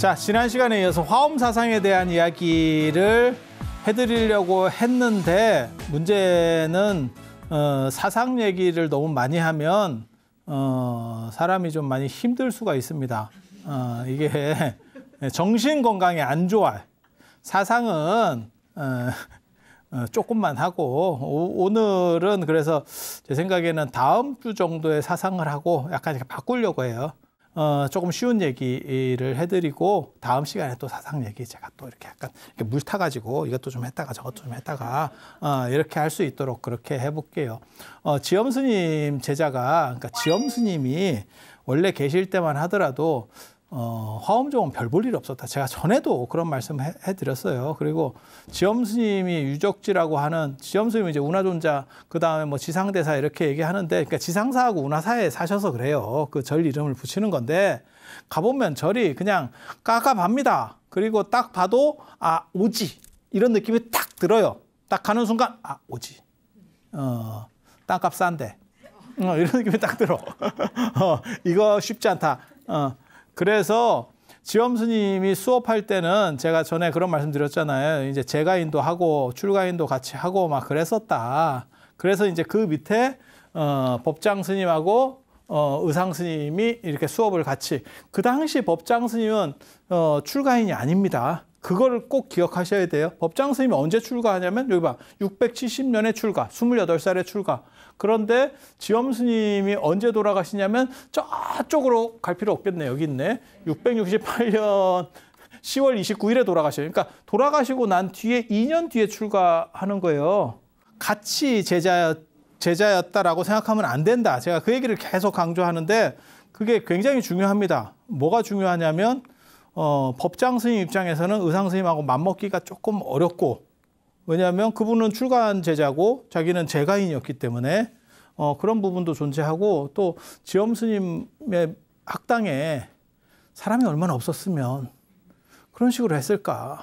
자, 지난 시간에 이어서 화엄 사상에 대한 이야기를 해드리려고 했는데 문제는 어, 사상 얘기를 너무 많이 하면 어, 사람이 좀 많이 힘들 수가 있습니다. 어, 이게 정신 건강에 안좋아 사상은 어, 어, 조금만 하고 오, 오, 늘은 그래서 제 생각에는 다음 주 정도에 사상을 하고 약간 이렇게 바꾸려고 해요. 어, 조금 쉬운 얘기를 해드리고 다음 시간에 또 사상 얘기 제가 또 이렇게 약간 이렇게 물 타가지고 이것도 좀 했다가 저것도 좀 했다가 어, 이렇게 할 수 있도록 그렇게 해볼게요. 어, 지엄 스님 제자가 그러니까 지엄 스님이 원래 계실 때만 하더라도 어, 화엄종은 별 볼 일 없었다. 제가 전에도 그런 말씀 해, 해드렸어요. 그리고 지엄스님이 유적지라고 하는 지엄스님이 이제 운하존자 그 다음에 뭐 지상대사 이렇게 얘기하는데 그러니까 지상사하고 운하사에 사셔서 그래요. 그 절 이름을 붙이는 건데 가보면 절이 그냥 까까합니다 그리고 딱 봐도 아 오지 이런 느낌이 딱 들어요. 딱 가는 순간 아 오지. 어 땅값 싼데. 어, 이런 느낌이 딱 들어. 어, 이거 쉽지 않다. 어, 그래서 지엄 스님이 수업할 때는 제가 전에 그런 말씀 드렸잖아요. 이제 재가인도 하고 출가인도 같이 하고 막 그랬었다. 그래서 이제 그 밑에 어, 법장 스님하고 어, 의상 스님이 이렇게 수업을 같이 그 당시 법장 스님은 어, 출가인이 아닙니다. 그거를 꼭 기억하셔야 돼요. 법장 스님이 언제 출가하냐면 여기 봐. 670년에 출가, 28살에 출가. 그런데 지엄 스님이 언제 돌아가시냐면 저쪽으로 갈 필요 없겠네. 여기 있네. 668년 10월 29일에 돌아가셔요. 그러니까 돌아가시고 난 뒤에 2년 뒤에 출가하는 거예요. 같이 제자였, 제자였다라고 생각하면 안 된다. 제가 그 얘기를 계속 강조하는데 그게 굉장히 중요합니다. 뭐가 중요하냐면 어, 법장 스님 입장에서는 의상 스님하고 맞먹기가 조금 어렵고 왜냐하면 그분은 출가한 제자고 자기는 제가인이었기 때문에 어, 그런 부분도 존재하고 또 지엄 스님의 학당에 사람이 얼마나 없었으면 그런 식으로 했을까?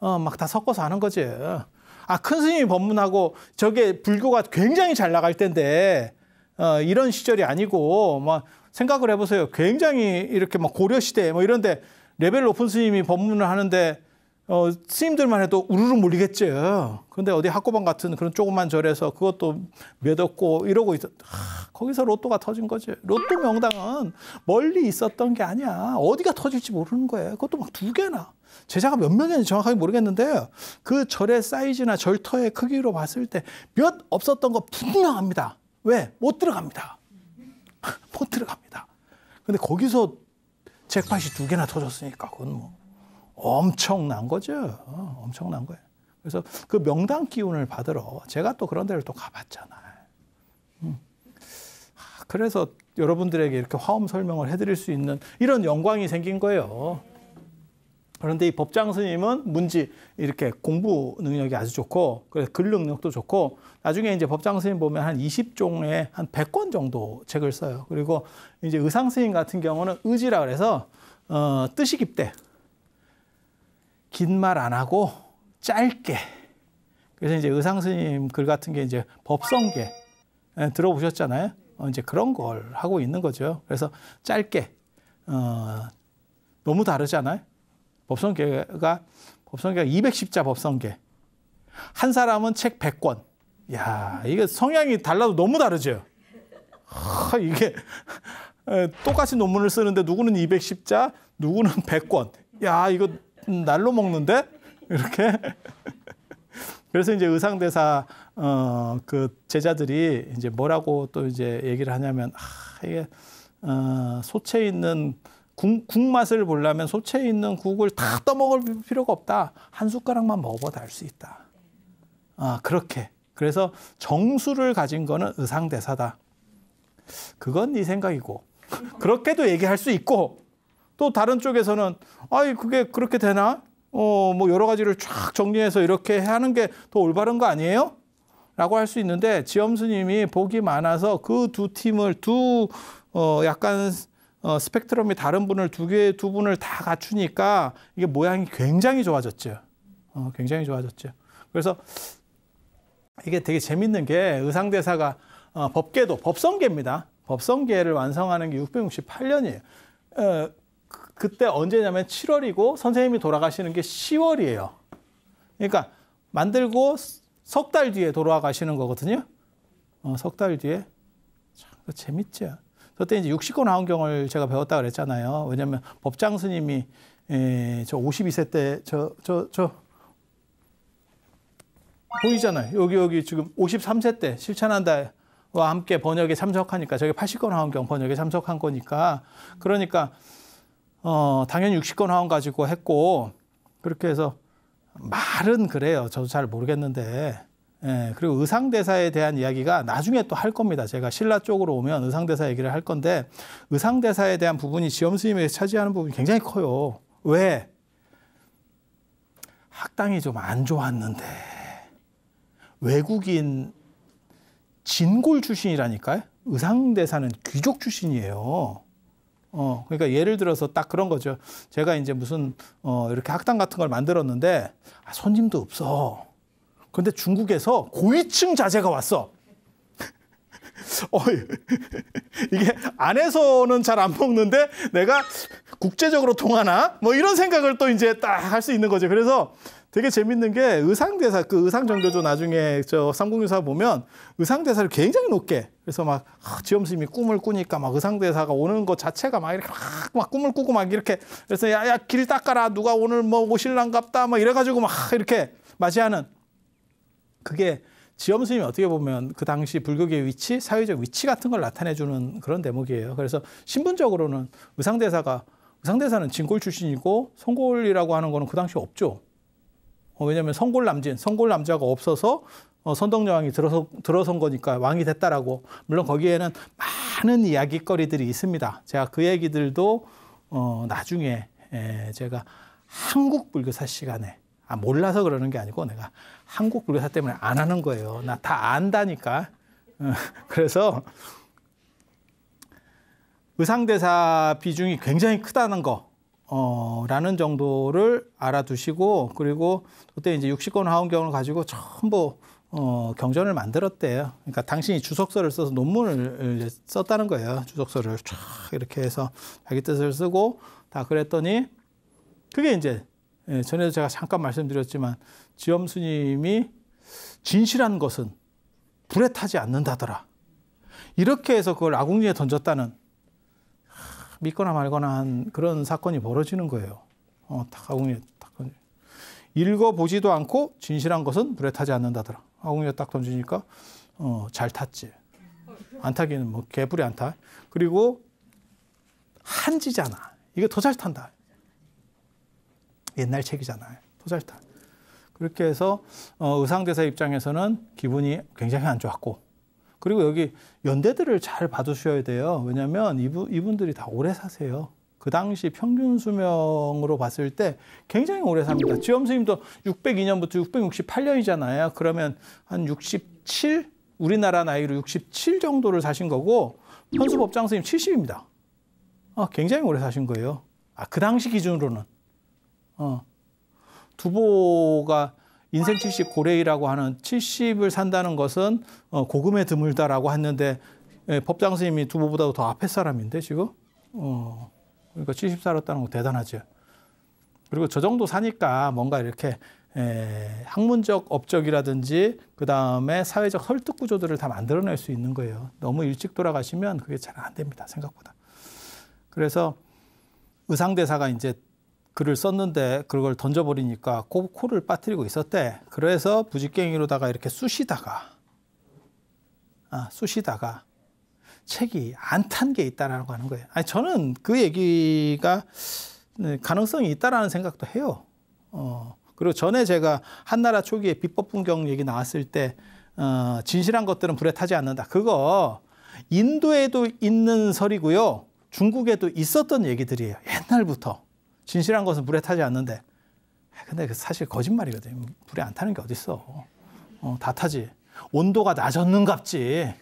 어, 막 다 섞어서 하는 거지. 아, 큰 스님이 법문하고 저게 불교가 굉장히 잘 나갈 텐데 어, 이런 시절이 아니고, 막 생각을 해보세요. 굉장히 이렇게 막 고려시대 뭐 이런데 레벨 높은 스님이 법문을 하는데 어, 스님들만 해도 우르르 몰리겠죠. 런데 어디 학고방 같은 그런 조그만 절에서 그것도 매었고 이러고 있어. 하, 거기서 로또가 터진 거지. 로또 명당은 멀리 있었던 게 아니야. 어디가 터질지 모르는 거예요. 그것도 막 두 개나. 제자가 몇 명인지 정확하게 모르겠는데 그 절의 사이즈나 절터의 크기로 봤을 때 몇 없었던 거 분명합니다. 왜? 못 들어갑니다. 못 들어갑니다. 근데 거기서 잭팟이 두 개나 터졌으니까 그건 뭐. 엄청난 거죠. 어, 엄청난 거예요. 그래서 그 명당 기운을 받으러 제가 또 그런 데를 또 가봤잖아요. 음. 아, 그래서 여러분들에게 이렇게 화엄 설명을 해드릴 수 있는 이런 영광이 생긴 거예요. 그런데 이 법장 스님은 문지 이렇게 공부 능력이 아주 좋고 그래서 글 능력도 좋고 나중에 이제 법장 스님 보면 한 20종에 한 100권 정도 책을 써요. 그리고 이제 의상 스님 같은 경우는 의지라 그래서 어, 뜻이 깊대. 긴말안 하고 짧게. 그래서 이제 의상 스님 글 같은 게 이제 법성계 예, 들어보셨잖아요. 어, 이제 그런 걸 하고 있는 거죠. 그래서 짧게 어, 너무 다르잖아요. 법성계가 법성계가 210자 법성계. 한 사람은 책 100권. 야, 이게 성향이 달라도 너무 다르죠. 하, 이게 예, 똑같이 논문을 쓰는데 누구는 210자, 누구는 100권. 야, 이거 음, 날로 먹는데 이렇게 그래서 이제 의상대사 어그 제자들이 이제 뭐라고 또 이제 얘기를 하냐면 아 이게 어 소채 있는 국, 국 맛을 보려면 소채에 있는 국을 다 떠먹을 필요가 없다. 한 숟가락만 먹어도 알 수 있다. 아, 그렇게. 그래서 정수를 가진 거는 의상대사다. 그건 네 생각이고. 그렇게도 얘기할 수 있고. 또 다른 쪽에서는 아이 그게 그렇게 되나? 어 뭐 여러 가지를 쫙 정리해서 이렇게 하는 게 더 올바른 거 아니에요? 라고 할 수 있는데 지엄스님이 복이 많아서 그 두 팀을 두 어 약간 어 스펙트럼이 다른 분을 두 개 두 분을 다 갖추니까 이게 모양이 굉장히 좋아졌죠. 어 굉장히 좋아졌죠. 그래서 이게 되게 재밌는 게 의상대사가 어, 법계도 법성계입니다. 법성계를 완성하는 게 668년이에요. 어, 그때 언제냐면 7월이고 선생님이 돌아가시는 게 10월이에요. 그러니까 만들고 석 달 뒤에 돌아가시는 거거든요. 어, 석달 뒤에. 참, 재밌죠그때 이제 60권 하원경을 제가 배웠다 고 그랬잖아요. 왜냐면 법장 스님이 에, 예, 저 52세 때 저 저, 저, 보이잖아요. 여기 여기 지금 53세 때 실천한다. 와 함께 번역에 참석하니까 저게 80권 하원경 번역에 참석한 거니까 그러니까 어, 당연히 60건 화원 가지고 했고 그렇게 해서 말은 그래요. 저도 잘 모르겠는데. 예, 그리고 의상대사에 대한 이야기가 나중에 또 할 겁니다. 제가 신라 쪽으로 오면 의상대사 얘기를 할 건데 의상대사에 대한 부분이 지엄 스님이 차지하는 부분이 굉장히 커요. 왜? 학당이 좀 안 좋았는데 외국인 진골 출신이라니까요. 의상대사는 귀족 출신이에요. 어, 그러니까 예를 들어서 딱 그런 거죠. 제가 이제 무슨, 어, 이렇게 학당 같은 걸 만들었는데, 아, 손님도 없어. 근데 중국에서 고위층 자재가 왔어. 어, 이게 안에서는 잘 안 먹는데 내가 국제적으로 통하나? 뭐 이런 생각을 또 이제 딱 할 수 있는 거죠. 그래서 되게 재밌는 게 의상대사, 그 의상정교조 나중에 저 삼국유사 보면 의상대사를 굉장히 높게 그래서 막 아, 지엄스님이 꿈을 꾸니까 막 의상대사가 오는 것 자체가 막 이렇게 막, 막 꿈을 꾸고 막 이렇게 그래서 야야 길 닦아라 누가 오늘 뭐 오실랑갑다 막 이래가지고 막 이렇게 맞이하는 그게 지엄스님이 어떻게 보면 그 당시 불교계의 위치, 사회적 위치 같은 걸 나타내주는 그런 대목이에요. 그래서 신분적으로는 의상대사가 의상대사는 진골 출신이고 송골이라고 하는 거는 그 당시 없죠. 어, 왜냐하면 송골 남진, 송골 남자가 없어서 어, 선덕여왕이 들어서, 들어선 거니까 왕이 됐다라고 물론 거기에는 많은 이야기거리들이 있습니다. 제가 그 얘기들도 어, 나중에 에, 제가 한국 불교사 시간에 아, 몰라서 그러는 게 아니고 내가 한국 불교사 때문에 안 하는 거예요. 나 다 안다니까. 어, 그래서 의상대사 비중이 굉장히 크다는 거. 어, 라는 정도를 알아두시고, 그리고 그때 이제 60권 화원경을 가지고 전부 어, 경전을 만들었대요. 그러니까 당신이 주석서를 써서 논문을 썼다는 거예요. 주석서를 쫙 이렇게 해서 자기 뜻을 쓰고 다 그랬더니 그게 이제 예, 전에도 제가 잠깐 말씀드렸지만 지엄스님이 진실한 것은 불에 타지 않는다더라. 이렇게 해서 그걸 아궁리에 던졌다는 하, 믿거나 말거나 한 그런 사건이 벌어지는 거예요. 어, 탁 아궁리에 탁 읽어보지도 않고 진실한 것은 불에 타지 않는다더라. 아궁이에 딱 던지니까 어, 잘 탔지. 안 타기는 뭐 개불이 안 타. 그리고 한지잖아. 이거 더 잘 탄다. 옛날 책이잖아요. 더 잘 타. 그렇게 해서 어, 의상대사 입장에서는 기분이 굉장히 안 좋았고 그리고 여기 연대들을 잘 봐주셔야 돼요. 왜냐하면 이분, 이분들이 다 오래 사세요. 그 당시 평균 수명으로 봤을 때 굉장히 오래 삽니다. 지엄 스님도 602년부터 668년이잖아요. 그러면 한 67? 우리나라 나이로 67 정도를 사신 거고 현수 법장 스님 70입니다. 아, 굉장히 오래 사신 거예요. 아, 그 당시 기준으로는. 어. 두보가 인생 70 고래이라고 하는 70을 산다는 것은 어, 고금에 드물다라고 했는데 예, 법장 선생님이 두보보다 도더 앞에 사람인데 지금. 어. 그러니까 70살로 따는 거 대단하죠. 그리고 저 정도 사니까 뭔가 이렇게 에, 학문적 업적이라든지 그 다음에 사회적 설득 구조들을 다 만들어낼 수 있는 거예요. 너무 일찍 돌아가시면 그게 잘 안 됩니다. 생각보다. 그래서 의상대사가 이제 글을 썼는데 그걸 던져버리니까 코를 빠뜨리고 있었대. 그래서 부직갱이로다가 이렇게 쑤시다가 아, 쑤시다가 책이 안 탄 게 있다라고 하는 거예요. 아니, 저는 그 얘기가 네, 가능성이 있다라는 생각도 해요. 어, 그리고 전에 제가 한나라 초기에 비법분경 얘기 나왔을 때, 어, 진실한 것들은 불에 타지 않는다. 그거 인도에도 있는 설이고요. 중국에도 있었던 얘기들이에요. 옛날부터. 진실한 것은 불에 타지 않는데. 아, 근데 사실 거짓말이거든요. 불에 안 타는 게 어딨어. 어, 다 타지. 온도가 낮았는갑지.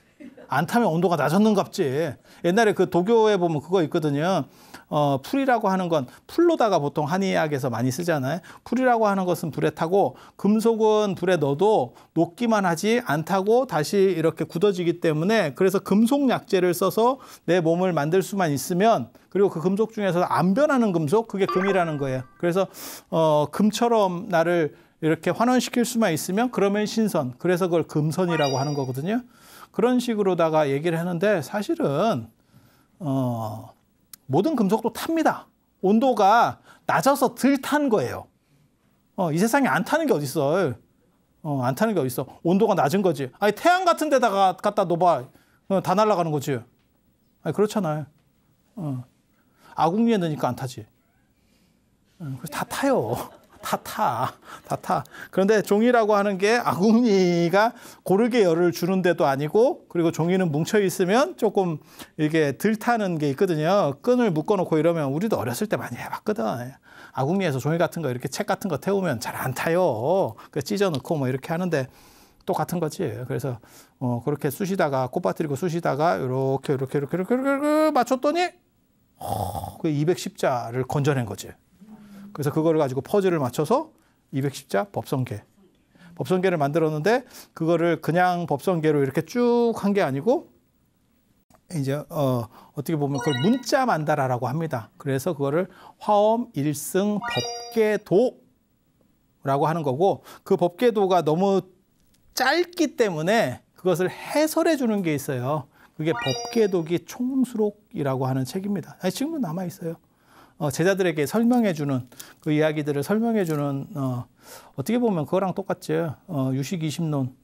안 타면 온도가 낮았는갑지. 옛날에 그 도교에 보면 그거 있거든요. 어, 풀이라고 하는 건 풀로다가 보통 한의학에서 많이 쓰잖아요. 풀이라고 하는 것은 불에 타고 금속은 불에 넣어도 녹기만 하지 안 타고 다시 이렇게 굳어지기 때문에 그래서 금속 약재를 써서 내 몸을 만들 수만 있으면 그리고 그 금속 중에서 안 변하는 금속 그게 금이라는 거예요. 그래서 어, 금처럼 나를 이렇게 환원시킬 수만 있으면 그러면 신선. 그래서 그걸 금선이라고 하는 거거든요. 그런 식으로다가 얘기를 하는데 사실은 어, 모든 금속도 탑니다. 온도가 낮아서 덜 탄 거예요. 어, 이 세상에 안 타는 게 어딨어. 어, 안 타는 게 어딨어. 온도가 낮은 거지. 아니, 태양 같은 데다가 갖다 놓아봐. 어, 다 날아가는 거지. 아니, 그렇잖아요. 어. 아궁이에 넣으니까 안 타지. 어, 그래서 다 타요. 타타, 타타. 그런데 종이라고 하는 게 아궁이가 고르게 열을 주는 데도 아니고 그리고 종이는 뭉쳐 있으면 조금 이게 들 타는 게 있거든요. 끈을 묶어놓고 이러면 우리도 어렸을 때 많이 해봤거든. 아궁이에서 종이 같은 거 이렇게 책 같은 거 태우면 잘 안 타요. 그 찢어놓고 뭐 이렇게 하는데 똑같은 거지. 그래서 어 그렇게 쑤시다가 꽃밭들이고 쑤시다가 이렇게 이렇게 이렇게 이렇게 이렇게 맞췄더니 어, 그 210자를 건져낸 거지. 그래서 그거를 가지고 퍼즐을 맞춰서 210자 법성계. 법성계를 만들었는데 그거를 그냥 법성계로 이렇게 쭉 한 게 아니고 이제 어, 어떻게 보면 그걸 문자 만다라라고 합니다. 그래서 그거를 화엄 일승 법계도라고 하는 거고 그 법계도가 너무 짧기 때문에 그것을 해설해 주는 게 있어요. 그게 법계도기 총수록이라고 하는 책입니다. 아니, 지금도 남아 있어요. 어, 제자들에게 설명해주는 그 이야기들을 설명해주는 어, 어떻게 보면 그거랑 똑같죠. 어, 유식 20논,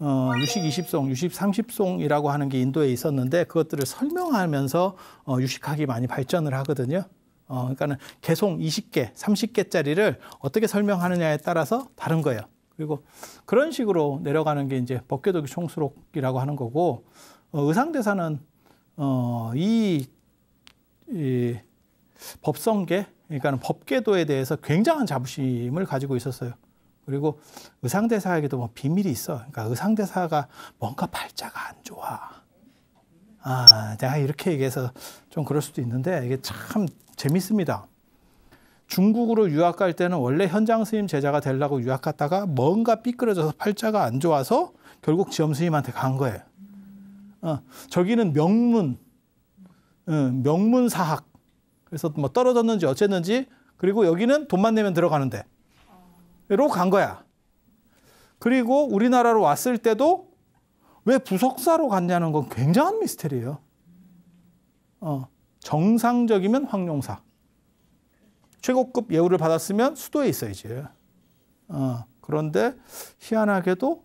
어, 유식 20송, 유식 30송이라고 하는 게 인도에 있었는데 그것들을 설명하면서 어, 유식학이 많이 발전을 하거든요. 어, 그러니까는 개송 20개, 30개짜리를 어떻게 설명하느냐에 따라서 다른 거예요. 그리고 그런 식으로 내려가는 게 이제 법궤도기 총수록이라고 하는 거고 어, 의상대사는 어, 이, 이 법성계, 그러니까 법계도에 대해서 굉장한 자부심을 가지고 있었어요. 그리고 의상대사에게도 뭐 비밀이 있어. 그러니까 의상대사가 뭔가 팔자가 안 좋아. 아, 내가 이렇게 얘기해서 좀 그럴 수도 있는데 이게 참 재밌습니다. 중국으로 유학 갈 때는 원래 현장 스님 제자가 되려고 유학 갔다가 뭔가 삐끄러져서 팔자가 안 좋아서 결국 지엄 스님한테 간 거예요. 어, 저기는 명문, 어, 명문 사학. 그래서 뭐 떨어졌는지 어쨌는지 그리고 여기는 돈만 내면 들어가는데 로 간 거야. 그리고 우리나라로 왔을 때도 왜 부석사로 갔냐는 건 굉장한 미스테리예요. 어, 정상적이면 황룡사. 최고급 예우를 받았으면 수도에 있어야지. 어, 그런데 희한하게도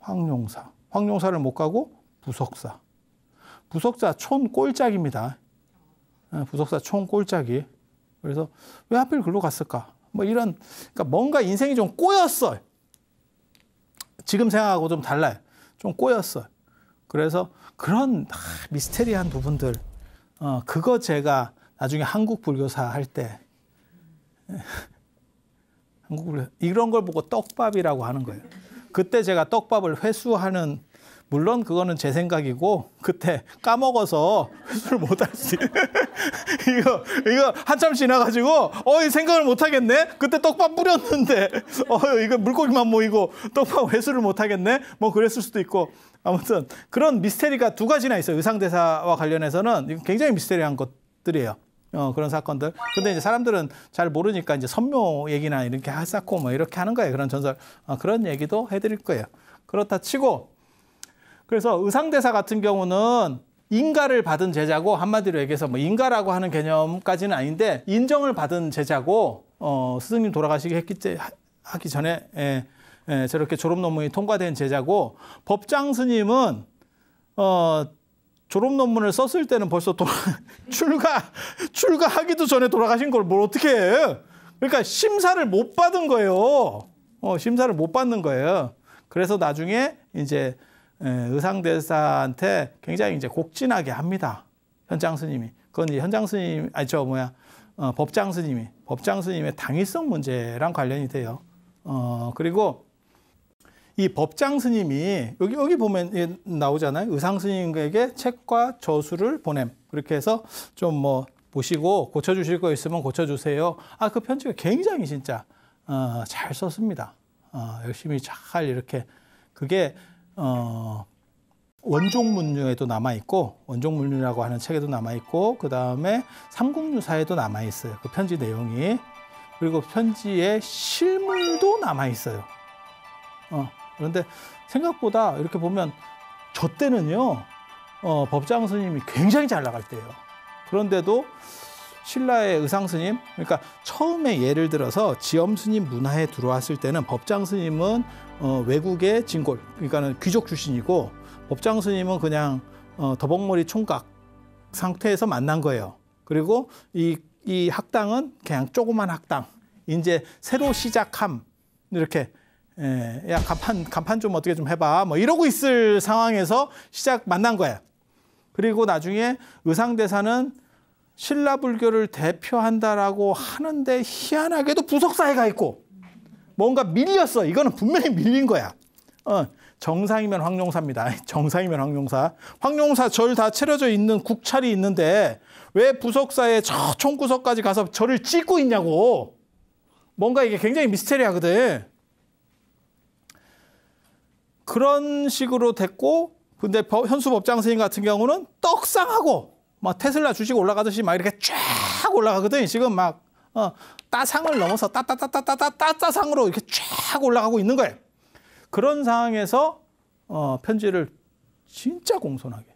황룡사. 황룡사를 못 가고 부석사. 부석자 촌 꼴짝입니다. 부속사 아, 총 꼴짝이. 그래서 왜 하필 글로 갔을까? 뭐 이런 그러니까 뭔가 인생이 좀 꼬였어. 지금 생각하고 좀 달라요. 좀 꼬였어. 그래서 그런 아, 미스테리한 부분들 어, 그거 제가 나중에 한국 불교사 할때 한국 불교 이런 걸 보고 떡밥이라고 하는 거예요. 그때 제가 떡밥을 회수하는 물론 그거는 제 생각이고 그때 까먹어서 회수를 못할수 이거 이거 한참 지나가지고 어이 생각을 못 하겠네 그때 떡밥 뿌렸는데 어 이거 물고기만 모이고 떡밥 회수를 못 하겠네 뭐 그랬을 수도 있고 아무튼 그런 미스테리가 두 가지나 있어요 의상 대사와 관련해서는 굉장히 미스테리한 것들이에요 어, 그런 사건들. 근데 이제 사람들은 잘 모르니까 이제 선묘 얘기나 이렇게 하사코 뭐 이렇게 하는 거예요. 그런 전설. 어, 그런 얘기도 해드릴 거예요. 그렇다 치고 그래서 의상대사 같은 경우는 인가를 받은 제자고 한마디로 얘기해서 뭐 인가라고 하는 개념까지는 아닌데 인정을 받은 제자고 어, 스승님 돌아가시기 했기 때 하기 전에 예, 예, 저렇게 졸업 논문이 통과된 제자고 법장 스님은 어, 졸업 논문을 썼을 때는 벌써 돌아, 출가 출가하기도 전에 돌아가신 걸 뭘 어떻게 해? 그러니까 심사를 못 받은 거예요. 어, 심사를 못 받는 거예요. 그래서 나중에 이제 예, 의상대사한테 굉장히 이제 곡진하게 합니다. 현장 스님이. 그건 이제 현장 스님, 아니, 저 뭐야, 어, 법장 스님이. 법장 스님의 당위성 문제랑 관련이 돼요. 어, 그리고 이 법장 스님이 여기, 여기 보면 나오잖아요. 의상 스님에게 책과 저술을 보냄. 그렇게 해서 좀 뭐 보시고 고쳐주실 거 있으면 고쳐주세요. 아, 그 편지가 굉장히 진짜 어, 잘 썼습니다. 어, 열심히 잘 이렇게 그게 어, 원종문류에도 남아 있고 원종문류라고 하는 책에도 남아 있고 그 다음에 삼국유사에도 남아 있어요. 그 편지 내용이 그리고 편지의 실물도 남아 있어요. 어, 그런데 생각보다 이렇게 보면 저 때는요 어, 법장 스님이 굉장히 잘 나갈 때예요. 그런데도 신라의 의상 스님 그러니까 처음에 예를 들어서 지엄 스님 문화에 들어왔을 때는 법장 스님은 어, 외국의 진골 그러니까는 귀족 출신이고 법장 스님은 그냥 어, 더벅머리 총각 상태에서 만난 거예요. 그리고 이, 이 학당은 그냥 조그만 학당. 이제 새로 시작함 이렇게 예, 야 간판 간판 좀 어떻게 좀 해봐 뭐 이러고 있을 상황에서 시작 만난 거예요. 그리고 나중에 의상대사는 신라 불교를 대표한다라고 하는데 희한하게도 부석사회가 있고 뭔가 밀렸어. 이거는 분명히 밀린 거야. 어, 정상이면 황룡사입니다. 정상이면 황룡사. 황룡사 절다 차려져 있는 국찰이 있는데 왜 부석사에 저 총구석까지 가서 절을 찢고 있냐고. 뭔가 이게 굉장히 미스테리하거든. 그런 식으로 됐고 근데 현수법장 스님 같은 경우는 떡상하고 뭐 테슬라 주식 올라가듯이 막 이렇게 쫙 올라가거든. 지금 막 어, 따상을 넘어서 따따따따따따 따따상으로 이렇게 쫙 올라가고 있는 거예요. 그런 상황에서 어, 편지를 진짜 공손하게.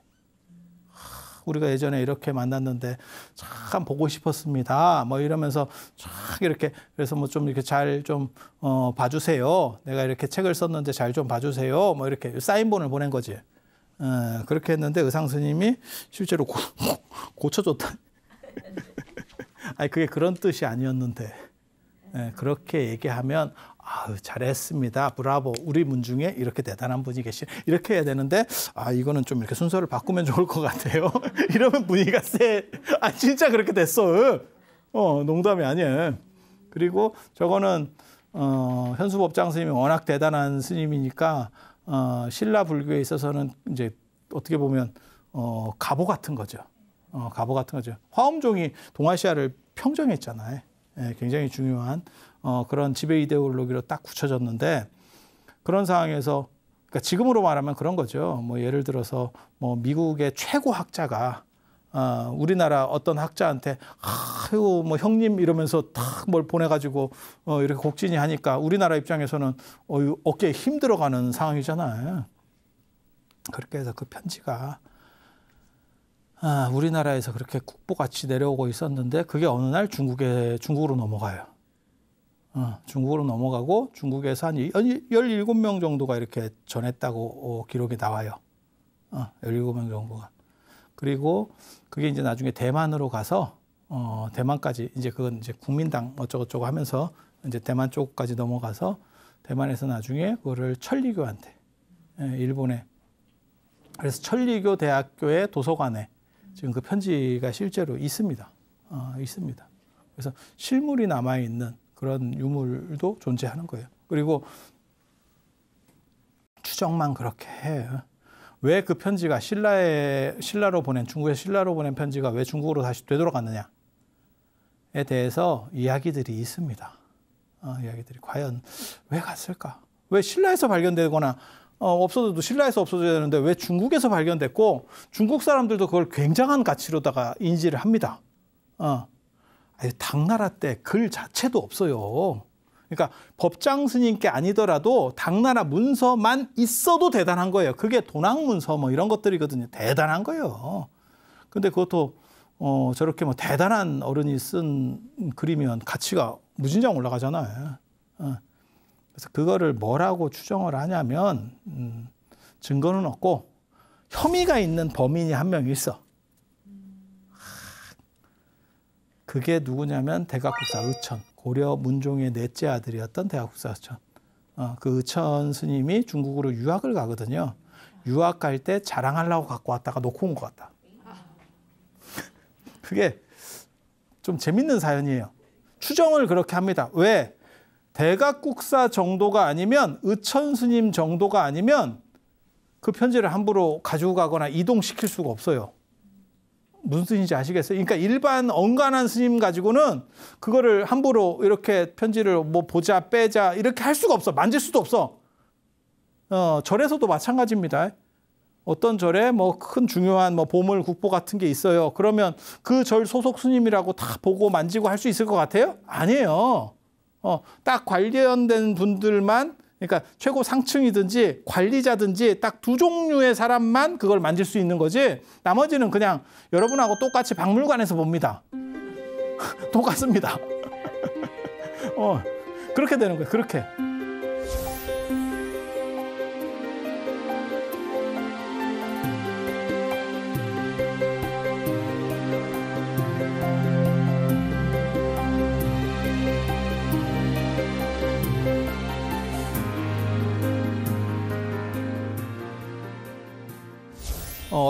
우리가 예전에 이렇게 만났는데 참 보고 싶었습니다. 뭐 이러면서 쫙 이렇게 그래서 뭐 좀 이렇게 잘좀 어, 봐주세요. 내가 이렇게 책을 썼는데 잘 좀 봐주세요. 뭐 이렇게 사인본을 보낸 거지. 예, 그렇게 했는데 의상 스님이 실제로 고, 고쳐줬다. 아니 그게 그런 뜻이 아니었는데 예, 그렇게 얘기하면 아우 잘했습니다 브라보 우리 문 중에 이렇게 대단한 분이 계시 이렇게 해야 되는데 아 이거는 좀 이렇게 순서를 바꾸면 좋을 것 같아요 이러면 분위기가 세아 진짜 그렇게 됐어 어 농담이 아니에요 그리고 저거는 어 현수법장 스님이 워낙 대단한 스님이니까 어, 신라 불교에 있어서는 이제 어떻게 보면 어, 갑오 같은 거죠. 어, 갑오 같은 거죠. 화엄종이 동아시아를 평정했잖아요. 예, 굉장히 중요한 어, 그런 지배 이데올로기로 딱 굳혀졌는데 그런 상황에서 그러니까 지금으로 말하면 그런 거죠. 뭐 예를 들어서 뭐 미국의 최고 학자가 어, 우리나라 어떤 학자한테 아유 뭐 형님 이러면서 탁 뭘 보내가지고 어, 이렇게 곡진이 하니까 우리나라 입장에서는 어, 어깨에 힘 들어가는 상황이잖아요. 그렇게 해서 그 편지가 아, 우리나라에서 그렇게 국보같이 내려오고 있었는데 그게 어느 날 중국에 중국으로 넘어가요. 어, 중국으로 넘어가고 중국에서 한 17명 정도가 이렇게 전했다고 어, 기록이 나와요. 어, 17명 정도가. 그리고 그게 이제 나중에 대만으로 가서 어, 대만까지 이제 그건 이제 국민당 어쩌고저쩌고 하면서 이제 대만 쪽까지 넘어가서 대만에서 나중에 그거를 천리교한테 예, 일본에 그래서 천리교 대학교의 도서관에 지금 그 편지가 실제로 있습니다. 어, 있습니다. 그래서 실물이 남아 있는 그런 유물도 존재하는 거예요. 그리고 추정만 그렇게 해요. 왜그 편지가 신라에 신라로 보낸 중국에 신라로 보낸 편지가 왜 중국으로 다시 되돌아갔느냐에 대해서 이야기들이 있습니다. 어, 이야기들이 과연 왜 갔을까? 왜 신라에서 발견되거나 어, 없어져도 신라에서 없어져야 되는데 왜 중국에서 발견됐고 중국 사람들도 그걸 굉장한 가치로다가 인지를 합니다. 어. 아니, 당나라 때 글 자체도 없어요. 그러니까 법장 스님께 아니더라도 당나라 문서만 있어도 대단한 거예요. 그게 도낭 문서 뭐 이런 것들이거든요. 대단한 거예요. 근데 그것도 어 저렇게 뭐 대단한 어른이 쓴 그림이면 가치가 무진장 올라가잖아요. 어. 그래서 그거를 뭐라고 추정을 하냐면 음, 증거는 없고 혐의가 있는 범인이 한 명 있어. 그게 누구냐면 대각국사 의천. 고려 문종의 넷째 아들이었던 대학국사 천 어, 그 의천 스님이 중국으로 유학을 가거든요. 유학 갈 때 자랑하려고 갖고 왔다가 놓고 온 것 같다. 그게 좀 재밌는 사연이에요. 추정을 그렇게 합니다. 왜? 대각국사 정도가 아니면 의천스님 정도가 아니면 그 편지를 함부로 가지고 가거나 이동시킬 수가 없어요. 무슨 뜻인지 아시겠어요? 그러니까 일반 엉간한 스님 가지고는 그거를 함부로 이렇게 편지를 뭐 보자 빼자 이렇게 할 수가 없어. 만질 수도 없어. 어, 절에서도 마찬가지입니다. 어떤 절에 뭐 큰 중요한 뭐 보물 국보 같은 게 있어요. 그러면 그 절 소속 스님이라고 다 보고 만지고 할 수 있을 것 같아요? 아니에요. 어, 딱 관련된 분들만 그러니까 최고 상층이든지 관리자든지 딱 두 종류의 사람만 그걸 만질 수 있는 거지 나머지는 그냥 여러분하고 똑같이 박물관에서 봅니다. 똑같습니다. 어, 그렇게 되는 거예요. 그렇게.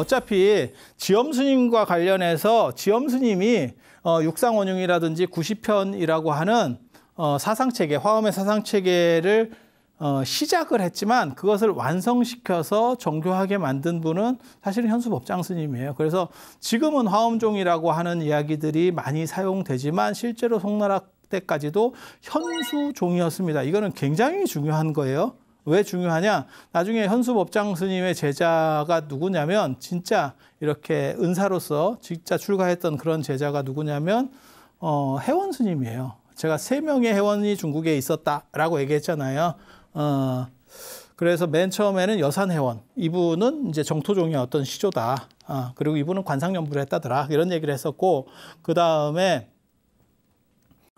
어차피 지엄스님과 관련해서 지엄스님이 어, 육상원흉이라든지 구시편이라고 하는 어, 사상체계, 화엄의 사상체계를 어, 시작을 했지만 그것을 완성시켜서 정교하게 만든 분은 사실은 현수 법장 스님이에요. 그래서 지금은 화엄종이라고 하는 이야기들이 많이 사용되지만 실제로 송나라 때까지도 현수종이었습니다. 이거는 굉장히 중요한 거예요. 왜 중요하냐? 나중에 현수법장 스님의 제자가 누구냐면 진짜 이렇게 은사로서 직접 출가했던 그런 제자가 누구냐면 어, 해원 스님이에요. 제가 세 명의 회원이 중국에 있었다라고 얘기했잖아요. 어, 그래서 맨 처음에는 여산 회원 이분은 이제 정토종의 어떤 시조다. 아, 그리고 이분은 관상연부를 했다더라 이런 얘기를 했었고 그 다음에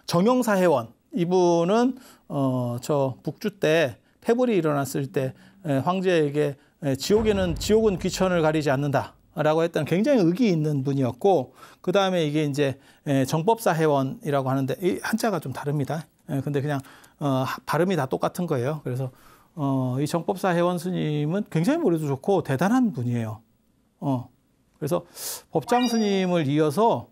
정영사 회원 이분은 어, 저 북주 때 해불이 일어났을 때 황제에게 지옥에는 지옥은 귀천을 가리지 않는다. 라고 했던 굉장히 의기 있는 분이었고 그 다음에 이게 이제 정법사 회원이라고 하는데 이 한자가 좀 다릅니다. 근데 그냥 어, 발음이 다 똑같은 거예요. 그래서 어, 이 정법사 회원 스님은 굉장히 머리도 좋고 대단한 분이에요. 어, 그래서 법장 스님을 이어서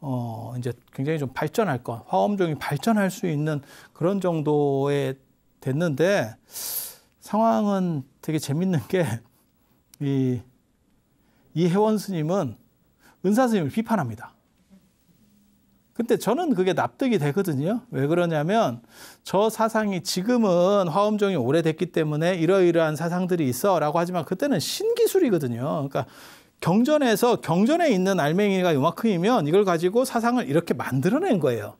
어, 이제 굉장히 좀 발전할 것, 화엄종이 발전할 수 있는 그런 정도의 됐는데 상황은 되게 재밌는 게이 이혜원 스님은 은사 스님을 비판합니다. 근데 저는 그게 납득이 되거든요. 왜 그러냐면 저 사상이 지금은 화엄종이 오래됐기 때문에 이러이러한 사상들이 있어라고 하지만 그때는 신기술이거든요. 그러니까 경전에서 경전에 있는 알맹이가 요만큼이면 이걸 가지고 사상을 이렇게 만들어낸 거예요.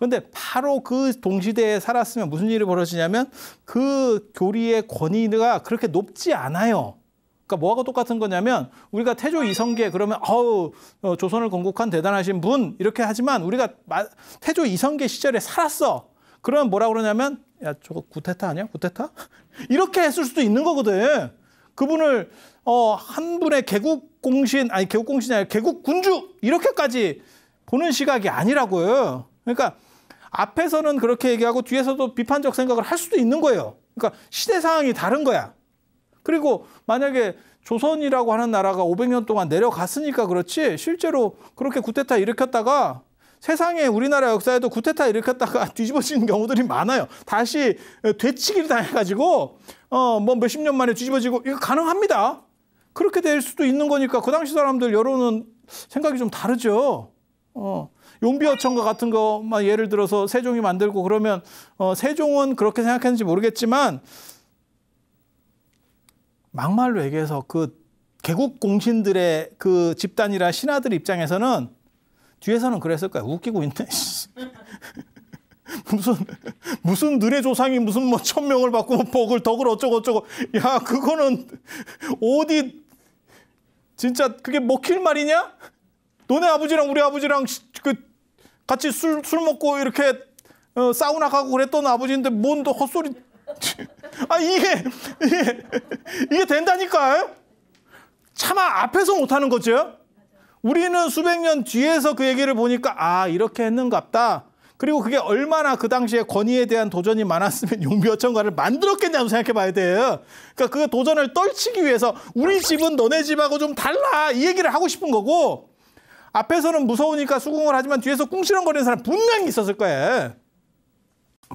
그런데 바로 그 동시대에 살았으면 무슨 일이 벌어지냐면 그 교리의 권위가 그렇게 높지 않아요. 그러니까 뭐하고 똑같은 거냐면 우리가 태조 이성계 그러면 어우 어, 조선을 건국한 대단하신 분 이렇게 하지만 우리가 태조 이성계 시절에 살았어. 그러면 뭐라 고 그러냐면 야 저거 구테타 아니야? 구테타? 이렇게 했을 수도 있는 거거든. 그분을 어 한 분의 개국 공신 아니 개국 공신이 아니라 개국 군주 이렇게까지 보는 시각이 아니라고요. 그러니까 앞에서는 그렇게 얘기하고 뒤에서도 비판적 생각을 할 수도 있는 거예요. 그러니까 시대 상황이 다른 거야. 그리고 만약에 조선이라고 하는 나라가 500년 동안 내려갔으니까 그렇지 실제로 그렇게 구테타 일으켰다가 세상에 우리나라 역사에도 구테타 일으켰다가 뒤집어지는 경우들이 많아요. 다시 되치기를 당해가지고 어뭐 몇 십 년 만에 뒤집어지고 이거 가능합니다. 그렇게 될 수도 있는 거니까 그 당시 사람들 여론은 생각이 좀 다르죠. 어. 용비어천과 같은 거만 예를 들어서 세종이 만들고 그러면 어, 세종은 그렇게 생각했는지 모르겠지만 막말로 얘기해서 그 개국 공신들의 그 집단이라 신하들 입장에서는 뒤에서는 그랬을 거야. 웃기고 있네. 무슨 무슨 눈의 조상이 무슨 뭐 천명을 받고 뭐 복을 덕을 어쩌고 어쩌고 야 그거는 어디 진짜 그게 먹힐 말이냐? 너네 아버지랑 우리 아버지랑 그 같이 술, 술 먹고 이렇게 어, 사우나 가고 그랬던 아버지인데 뭔 또 헛소리. 아, 이게, 이게, 이게 된다니까요? 차마 앞에서 못하는 거죠? 우리는 수백 년 뒤에서 그 얘기를 보니까 아, 이렇게 했는갑다. 그리고 그게 얼마나 그 당시에 권위에 대한 도전이 많았으면 용비어천가를 만들었겠냐고 생각해 봐야 돼요. 그러니까 그 도전을 떨치기 위해서 우리 집은 너네 집하고 좀 달라 이 얘기를 하고 싶은 거고 앞에서는 무서우니까 수긍을 하지만 뒤에서 꿍시렁거리는 사람 분명히 있었을 거예요.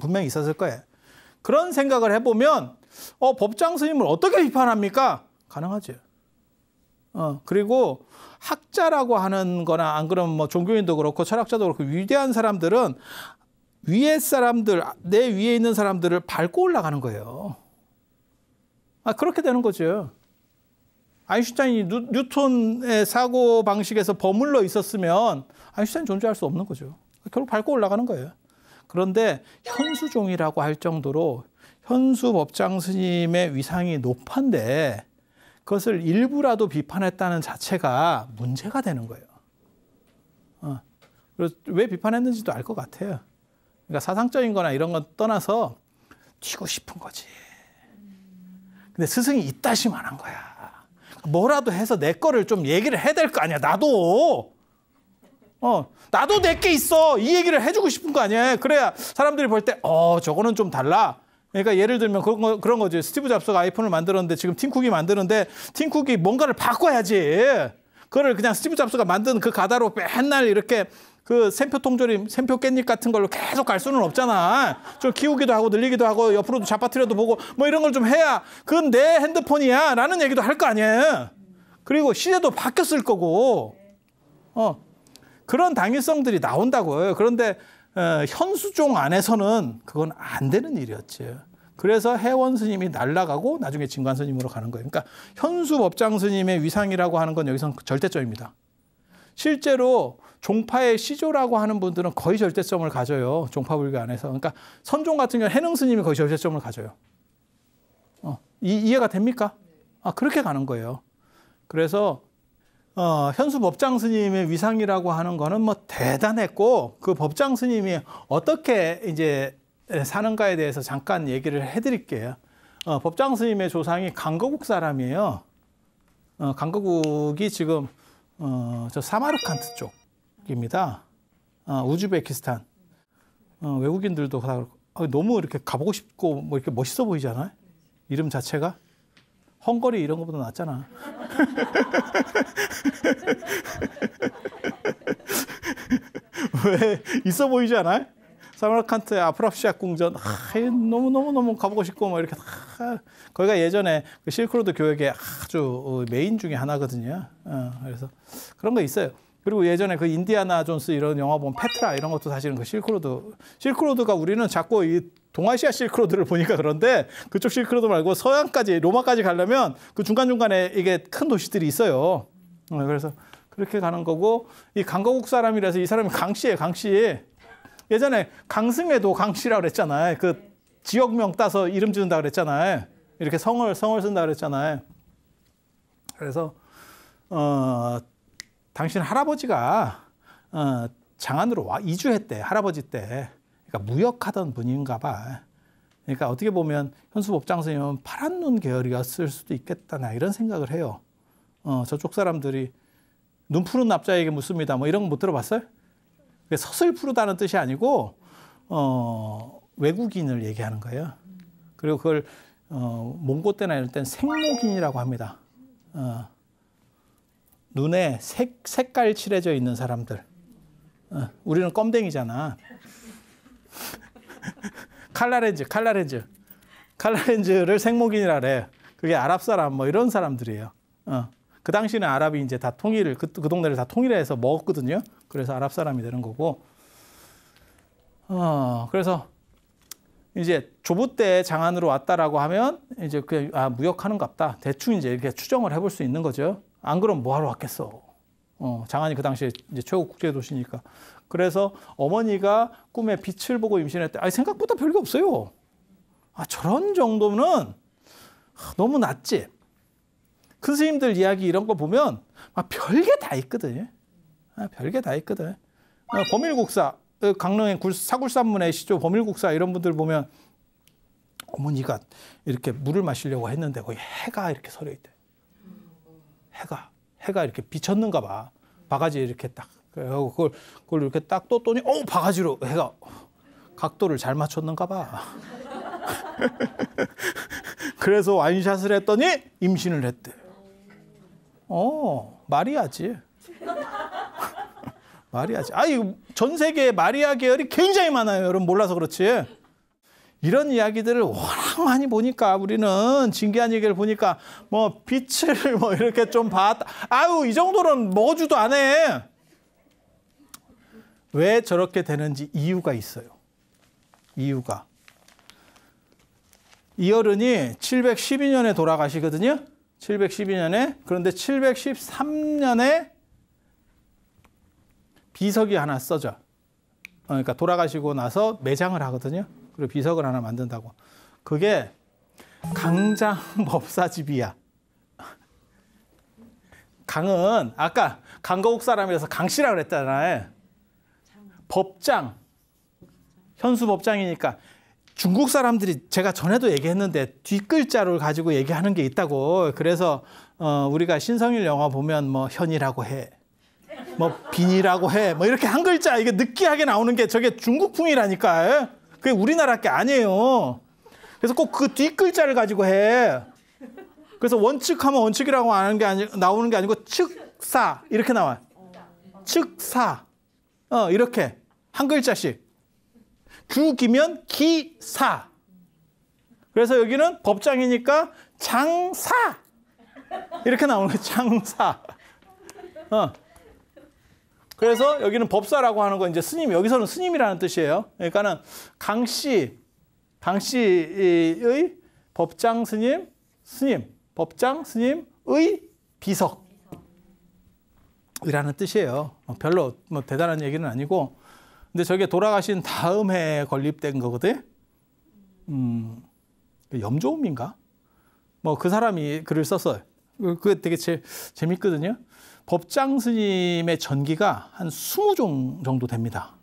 분명히 있었을 거예요. 그런 생각을 해보면 어, 법장 스님을 어떻게 비판합니까? 가능하죠. 어, 그리고 학자라고 하는 거나 안 그러면 뭐 종교인도 그렇고 철학자도 그렇고 위대한 사람들은 위에 사람들, 내 위에 있는 사람들을 밟고 올라가는 거예요. 아, 그렇게 되는 거죠. 아인슈타인이 뉴, 턴의 사고 방식에서 버물러 있었으면 아인슈타인 존재할 수 없는 거죠. 결국 밟고 올라가는 거예요. 그런데 현수종이라고 할 정도로 현수 법장 스님의 위상이 높은데 그것을 일부라도 비판했다는 자체가 문제가 되는 거예요. 어. 그래서 왜 비판했는지도 알 것 같아요. 그러니까 사상적인 거나 이런 건 떠나서 튀고 싶은 거지. 근데 스승이 이따시만 한 거야. 뭐라도 해서 내 거를 좀 얘기를 해야 될 거 아니야. 나도. 어, 나도 내 게 있어. 이 얘기를 해주고 싶은 거 아니야. 그래야 사람들이 볼 때, 어, 저거는 좀 달라. 그러니까 예를 들면 그런, 거, 그런 거지. 스티브 잡스가 아이폰을 만들었는데 지금 팀쿡이 만드는데 팀쿡이 뭔가를 바꿔야지. 그거를 그냥 스티브 잡스가 만든 그 가다로 맨날 이렇게 그 샘표 통조림, 샘표 깻잎 같은 걸로 계속 갈 수는 없잖아. 좀 키우기도 하고 늘리기도 하고 옆으로도 잡아트려도 보고 뭐 이런 걸 좀 해야 그건 내 핸드폰이야 라는 얘기도 할 거 아니에요. 그리고 시대도 바뀌었을 거고 어 그런 당위성들이 나온다고요. 그런데 어, 현수종 안에서는 그건 안 되는 일이었지. 그래서 해원 스님이 날라가고 나중에 진관 스님으로 가는 거예요. 그러니까 현수 법장 스님의 위상이라고 하는 건 여기선 절대적입니다. 실제로 종파의 시조라고 하는 분들은 거의 절대점을 가져요. 종파 불교 안에서. 그러니까 선종 같은 경우는 해능 스님이 거의 절대점을 가져요. 어, 이, 이해가 됩니까? 아, 그렇게 가는 거예요. 그래서 어, 현수 법장 스님의 위상이라고 하는 거는 뭐 대단했고 그 법장 스님이 어떻게 이제 사는가에 대해서 잠깐 얘기를 해드릴게요. 어, 법장 스님의 조상이 강거국 사람이에요. 어, 강거국이 지금 어, 저 사마르칸트 쪽 국입니다. 어, 우즈베키스탄. 어, 외국인들도 다 아, 어, 너무 이렇게 가보고 싶고 뭐 이렇게 멋있어 보이잖아요. 이름 자체가 헝거리 이런 거보다 낫잖아. 왜 있어 보이지 않아요? 사마르칸트의 아프라시아 궁전 아, 너무 너무 너무 가보고 싶고 막 이렇게 아, 거기가 예전에 그 실크로드 교역의 아주 어, 메인 중에 하나거든요. 어, 그래서 그런 거 있어요. 그리고 예전에 그 인디아나 존스 이런 영화 보면 페트라 이런 것도 사실은 그 실크로드 실크로드가 우리는 자꾸 이 동아시아 실크로드를 보니까 그런데 그쪽 실크로드 말고 서양까지 로마까지 가려면 그 중간중간에 이게 큰 도시들이 있어요. 어, 그래서 그렇게 가는 거고 이 강거국 사람이라서 이 사람이 강씨예요. 강씨. 예전에 강승에도 강씨라고 그랬잖아요. 그 지역명 따서 이름 지은다 그랬잖아요. 이렇게 성을 성을 쓴다 그랬잖아요. 그래서 어 당신 할아버지가 어, 장안으로 와 이주했대 할아버지 때 그러니까 무역하던 분인가 봐. 그러니까 어떻게 보면 현수 법장 선생님은 파란 눈 계열이었을 수도 있겠다 나 이런 생각을 해요. 어, 저쪽 사람들이 눈 푸른 납자에게 묻습니다. 뭐 이런 거 못 들어봤어요? 서슬푸르다는 뜻이 아니고 어, 외국인을 얘기하는 거예요. 그리고 그걸 어, 몽고 때나 이럴 땐 생목인이라고 합니다. 어, 눈에 색, 색깔 칠해져 있는 사람들. 어, 우리는 껌댕이잖아. 칼라렌즈, 칼라렌즈. 칼라렌즈를 생목인이라 그래. 그게 아랍 사람 뭐 이런 사람들이에요. 어. 그 당시는 아랍이 이제 다 통일을 그, 그 동네를 다 통일해서 먹었거든요. 그래서 아랍 사람이 되는 거고. 어, 그래서 이제 조부 때 장안으로 왔다라고 하면 이제 그냥 아 무역하는갑다 대충 이제 이렇게 추정을 해볼 수 있는 거죠. 안 그럼 뭐하러 왔겠어. 어, 장안이 그 당시에 이제 최고 국제 도시니까. 그래서 어머니가 꿈에 빛을 보고 임신했대. 아니, 생각보다 별게 없어요. 아, 저런 정도는 너무 낮지. 큰 스님들 이야기 이런 거 보면 아, 별게 다 있거든. 아, 별게 다 있거든. 아, 어, 범일국사, 어, 강릉의 사굴산문의 시조 범일국사 이런 분들 보면 어머니가 이렇게 물을 마시려고 했는데 거기 해가 이렇게 서려 있대. 해가 해가 이렇게 비쳤는가 봐. 바가지 이렇게 딱 그걸 그걸 이렇게 딱 떴더니 어 바가지로 해가 각도를 잘 맞췄는가 봐. 그래서 와인샷을 했더니 임신을 했대. 어 마리아지. 마리아지. 아 이거 전 세계에 마리아 계열이 굉장히 많아요. 여러분 몰라서 그렇지. 이런 이야기들을 워낙 많이 보니까 우리는 진기한 얘기를 보니까 뭐 빛을 뭐 이렇게 좀 봤다. 아유 이 정도는 머주도 안 해. 왜 저렇게 되는지 이유가 있어요. 이유가. 이 어른이 712년에 돌아가시거든요. 712년에 그런데 713년에 비석이 하나 써져. 어, 그러니까 돌아가시고 나서 매장을 하거든요. 그리고 비석을 하나 만든다고. 그게 강장 법사집이야. 강은 아까 강거국 사람이라서 강씨라 그랬잖아요. 법장, 현수 법장이니까 중국 사람들이 제가 전에도 얘기했는데 뒷글자를 가지고 얘기하는 게 있다고. 그래서 어, 우리가 신성일 영화 보면 뭐 현이라고 해. 뭐 빈이라고 해. 뭐 이렇게 한 글자 이게 느끼하게 나오는 게 저게 중국풍이라니까. 그게 우리나라 게 아니에요. 그래서 꼭 그 뒷글자를 가지고 해. 그래서 원칙하면 원칙이라고 하는 게 아니, 나오는 게 아니고 측사 이렇게 나와 측사 어 이렇게 한 글자씩 주기면 기사 그래서 여기는 법장이니까 장사 이렇게 나오는 거 장사 어 그래서 여기는 법사라고 하는 건 이제 스님, 여기서는 스님이라는 뜻이에요. 그러니까는 강씨, 강씨의 법장 스님, 스님, 법장 스님의 비석. 이라는 뜻이에요. 뭐 별로 뭐 대단한 얘기는 아니고. 근데 저게 돌아가신 다음 해에 건립된 거거든. 음, 염조음인가? 뭐 그 사람이 글을 썼어요. 그, 그게 되게 재, 재밌거든요. 법장 스님의 전기가 한 스무 종 정도 됩니다.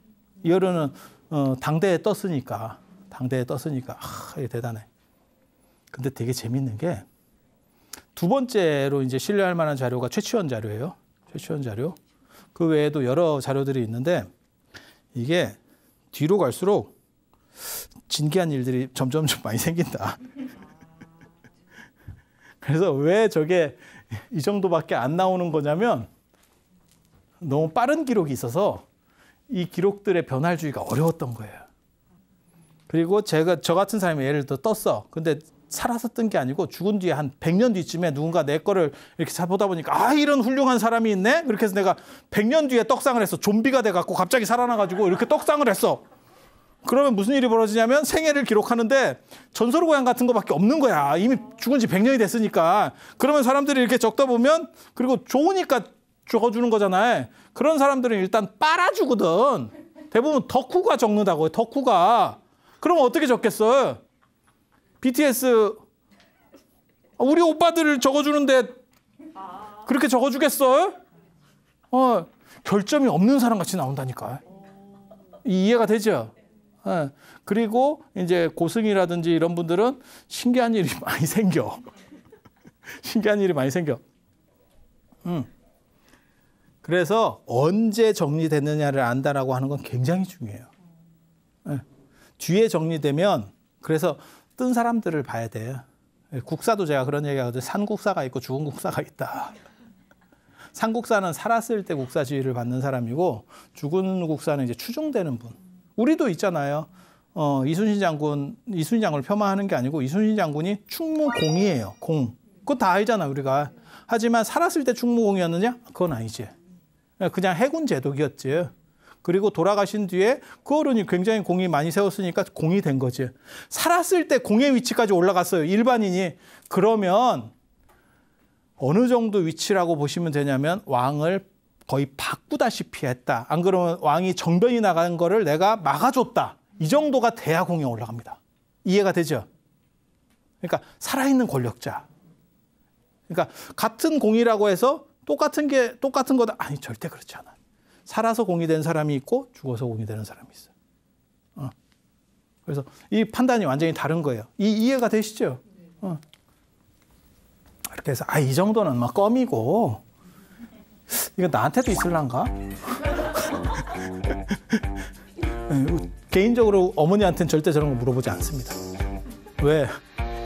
이어는 어, 당대에 떴으니까 당대에 떴으니까 아, 대단해. 근데 되게 재밌는 게 두 번째로 이제 신뢰할 만한 자료가 최치원 자료예요. 최치원 자료. 그 외에도 여러 자료들이 있는데 이게 뒤로 갈수록 진기한 일들이 점점 좀 많이 생긴다. 그래서 왜 저게 이 정도밖에 안 나오는 거냐면 너무 빠른 기록이 있어서 이 기록들의 변화를주기가 어려웠던 거예요. 그리고 제가 저 같은 사람이 예를 들어 떴어. 근데 살아서 뜬 게 아니고 죽은 뒤에 한 100년 뒤쯤에 누군가 내 거를 이렇게 보다 보니까 아 이런 훌륭한 사람이 있네. 그렇게 해서 내가 100년 뒤에 떡상을 했어. 좀비가 돼 갖고 갑자기 살아나 가지고 이렇게 떡상을 했어. 그러면 무슨 일이 벌어지냐면 생애를 기록하는데 전설 고향 같은 거밖에 없는 거야. 이미 죽은 지 100년이 됐으니까. 그러면 사람들이 이렇게 적다 보면 그리고 좋으니까 적어주는 거잖아요. 그런 사람들은 일단 빨아주거든. 대부분 덕후가 적는다고요. 덕후가. 그러면 어떻게 적겠어요? BTS 아, 우리 오빠들을 적어주는데 그렇게 적어주겠어요? 어, 결점이 없는 사람 같이 나온다니까. 이해가 되죠? 예. 그리고 이제 고승이라든지 이런 분들은 신기한 일이 많이 생겨. 신기한 일이 많이 생겨. 음. 그래서 언제 정리됐느냐를 안다라고 하는 건 굉장히 중요해요. 예. 뒤에 정리되면 그래서 뜬 사람들을 봐야 돼요. 예, 국사도 제가 그런 얘기하거든요. 산국사가 있고 죽은 국사가 있다. 산국사는 살았을 때 국사지위를 받는 사람이고 죽은 국사는 이제 추종되는 분. 우리도 있잖아요. 어, 이순신 장군, 이순신 장군을 폄하하는 게 아니고 이순신 장군이 충무공이에요. 공. 그거 다 알잖아, 우리가. 하지만 살았을 때 충무공이었느냐? 그건 아니지. 그냥 해군 제독이었지. 그리고 돌아가신 뒤에 그 어른이 굉장히 공이 많이 세웠으니까 공이 된 거지. 살았을 때 공의 위치까지 올라갔어요. 일반인이. 그러면 어느 정도 위치라고 보시면 되냐면 왕을 거의 바꾸다시피 했다. 안 그러면 왕이 정변이 나가는 거를 내가 막아줬다. 이 정도가 대야 공에 올라갑니다. 이해가 되죠? 그러니까 살아있는 권력자. 그러니까 같은 공이라고 해서 똑같은 게 똑같은 거다. 아니 절대 그렇지 않아. 살아서 공이 된 사람이 있고 죽어서 공이 되는 사람이 있어 어. 그래서 이 판단이 완전히 다른 거예요. 이 이해가 되시죠? 어. 이렇게 해서 아이 정도는 막 뭐 껌이고 이거 나한테도 있을란가? 네, 개인적으로 어머니한테는 절대 저런 거 물어보지 않습니다. 왜?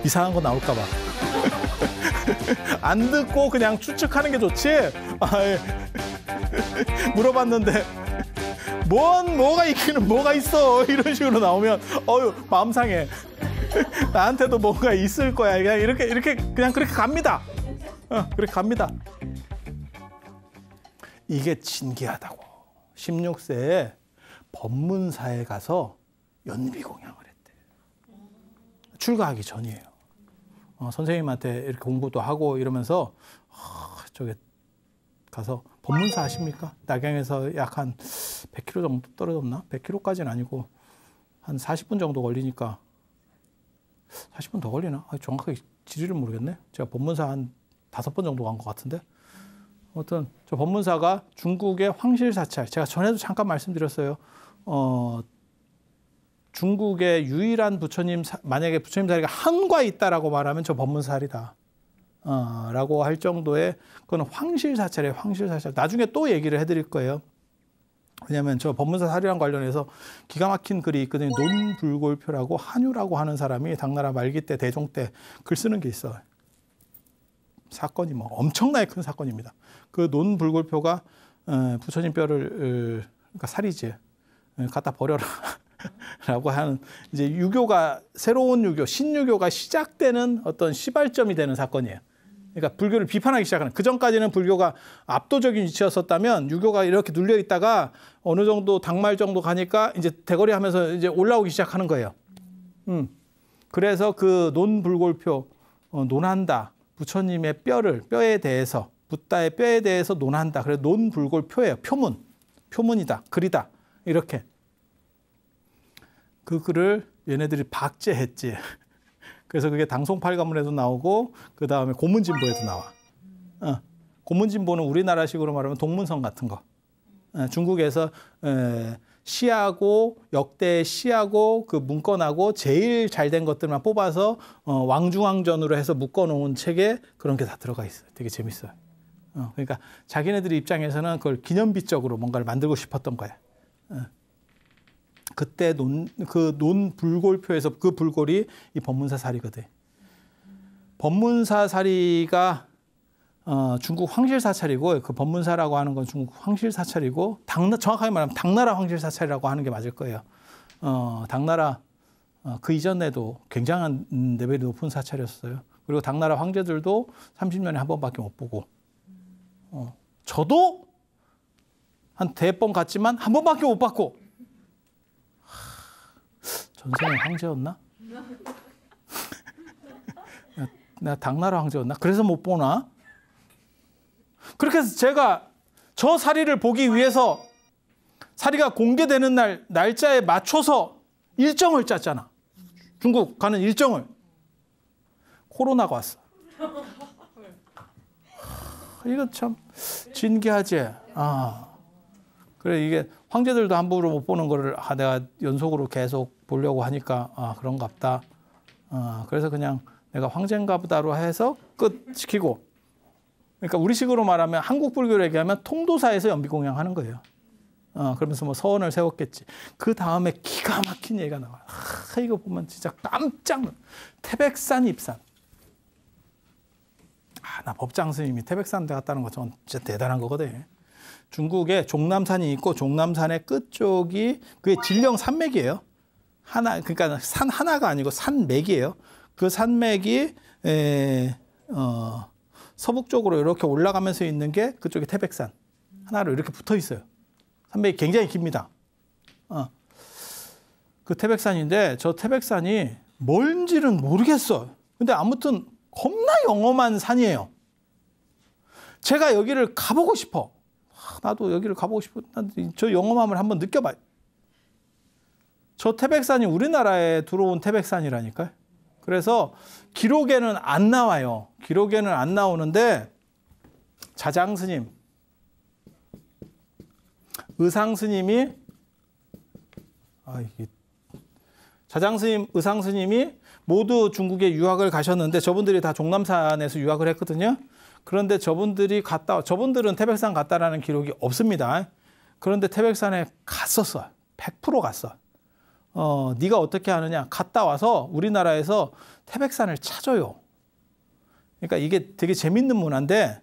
이상한 거 나올까 봐. 안 듣고 그냥 추측하는 게 좋지. 물어봤는데 뭔 뭐가 있기는 뭐가 있어 이런 식으로 나오면 어유 마음 상해. 나한테도 뭔가 있을 거야. 그냥 이렇게 이렇게 그냥 그렇게 갑니다. 어, 그렇게 갑니다. 이게 진기하다고 16세에 법문사에 가서 연비 공양을 했대. 출가하기 전이에요. 어, 선생님한테 이렇게 공부도 하고 이러면서 어, 저게 가서 법문사 아십니까? 낙양에서 약 한 100km 정도 떨어졌나? 100km까지는 아니고 한 40분 정도 걸리니까 40분 더 걸리나? 아, 정확하게 지리를 모르겠네. 제가 법문사 한5번 정도 간 것 같은데 아무튼 저 법문사가 중국의 황실 사찰 제가 전에도 잠깐 말씀드렸어요. 어, 중국의 유일한 부처님 사, 만약에 부처님 자리가 한과 있다라고 말하면 저 법문사리다. 어, 라고 할 정도의 그건 황실 사찰이에 황실 사찰. 나중에 또 얘기를 해드릴 거예요. 왜냐하면 저 법문사 사리랑 관련해서 기가 막힌 글이 있거든요. 논불골표라고 한유라고 하는 사람이 당나라 말기 때 대종 때 글 쓰는 게 있어요. 사건이 뭐 엄청나게 큰 사건입니다. 그 논불골표가 어, 부처님 뼈를 그러니까 살이지 갖다 버려라. 라고 하는 이제 유교가 새로운 유교 신유교가 시작되는 어떤 시발점이 되는 사건이에요. 그러니까 불교를 비판하기 시작하는 그 전까지는 불교가 압도적인 위치였었다면 유교가 이렇게 눌려 있다가 어느 정도 당말 정도 가니까 이제 대거리 하면서 이제 올라오기 시작하는 거예요. 음. 그래서 그 논불골표 어, 논한다 부처님의 뼈를 뼈에 대해서 붓다의 뼈에 대해서 논한다. 그래서 논불골표예요. 표문, 표문이다. 글이다. 이렇게 그 글을 얘네들이 박제했지. 그래서 그게 당송팔가문에도 나오고 그 다음에 고문진보에도 나와. 어. 고문진보는 우리나라식으로 말하면 동문성 같은 거. 어, 중국에서 에, 시하고 역대 시하고 그 문건하고 제일 잘 된 것들만 뽑아서 어, 왕중왕전으로 해서 묶어놓은 책에 그런 게 다 들어가 있어요. 되게 재밌어요. 어, 그러니까 자기네들 입장에서는 그걸 기념비적으로 뭔가를 만들고 싶었던 거야. 어. 그때 논, 그 논 불골표에서 그 불골이 이 법문사 사리거든. 법문사 사리가 어, 중국 황실 사찰이고 그 법문사라고 하는 건 중국 황실 사찰이고 당 정확하게 말하면 당나라 황실 사찰이라고 하는 게 맞을 거예요. 어, 당나라 어, 그 이전에도 굉장한 레벨이 높은 사찰이었어요. 그리고 당나라 황제들도 30년에 한 번밖에 못 보고 어, 저도 한 대번 갔지만 한 번밖에 못 받고 전생에 황제였나? 내가 당나라 황제였나? 그래서 못 보나? 그렇게 해서 제가 저 사리를 보기 위해서 사리가 공개되는 날 날짜에 맞춰서 일정을 짰잖아. 중국 가는 일정을. 코로나가 왔어. 이거 참 진기하지. 아. 그래 이게 황제들도 함부로 못 보는 거를 아 내가 연속으로 계속 보려고 하니까 아 그런갑다. 아 그래서 그냥 내가 황제인가보다로 해서 끝 시키고. 그러니까 우리식으로 말하면 한국 불교로 얘기하면 통도사에서 연비 공양하는 거예요. 어, 그러면서 뭐 서원을 세웠겠지. 그 다음에 기가 막힌 얘기가 나와. 아, 이거 보면 진짜 깜짝 태백산 입산. 아, 나 법장 스님이 태백산대 갔다는 것은 진짜 대단한 거거든. 중국에 종남산이 있고 종남산의 끝쪽이 그게 진령 산맥이에요. 하나 그러니까 산 하나가 아니고 산맥이에요. 그 산맥이 에, 어, 서북쪽으로 이렇게 올라가면서 있는 게 그쪽이 태백산 하나로 이렇게 붙어 있어요. 산맥이 굉장히 깁니다. 어. 그 태백산인데 저 태백산이 뭔지는 모르겠어. 근데 아무튼 겁나 영험한 산이에요. 제가 여기를 가보고 싶어. 아, 나도 여기를 가보고 싶어. 저 영험함을 한번 느껴봐요. 저 태백산이 우리나라에 들어온 태백산이라니까요. 그래서 기록에는 안 나와요. 기록에는 안 나오는데 자장 스님, 의상 스님이 아 이게 자장 스님, 의상 스님이 모두 중국에 유학을 가셨는데 저분들이 다 종남산에서 유학을 했거든요. 그런데 저분들이 갔다 저분들은 태백산 갔다라는 기록이 없습니다. 그런데 태백산에 갔었어요. 100% 갔어. 어, 네가 어떻게 하느냐? 갔다 와서 우리나라에서 태백산을 찾아요. 그러니까 이게 되게 재밌는 문화인데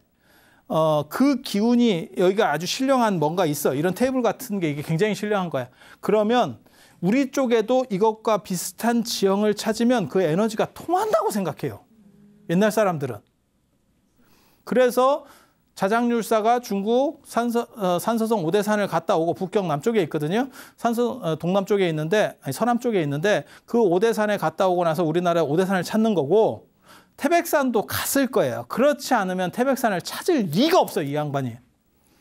어, 그 기운이 여기가 아주 신령한 뭔가 있어. 이런 테이블 같은 게 이게 굉장히 신령한 거야. 그러면 우리 쪽에도 이것과 비슷한 지형을 찾으면 그 에너지가 통한다고 생각해요. 옛날 사람들은. 그래서 자장률사가 중국 산서, 어, 산서성 오대산을 갔다 오고 북경 남쪽에 있거든요. 산서 어, 동남쪽에 있는데 아니 서남쪽에 있는데 그 오대산에 갔다 오고 나서 우리나라 오대산을 찾는 거고 태백산도 갔을 거예요. 그렇지 않으면 태백산을 찾을 리가 없어요, 이 양반이.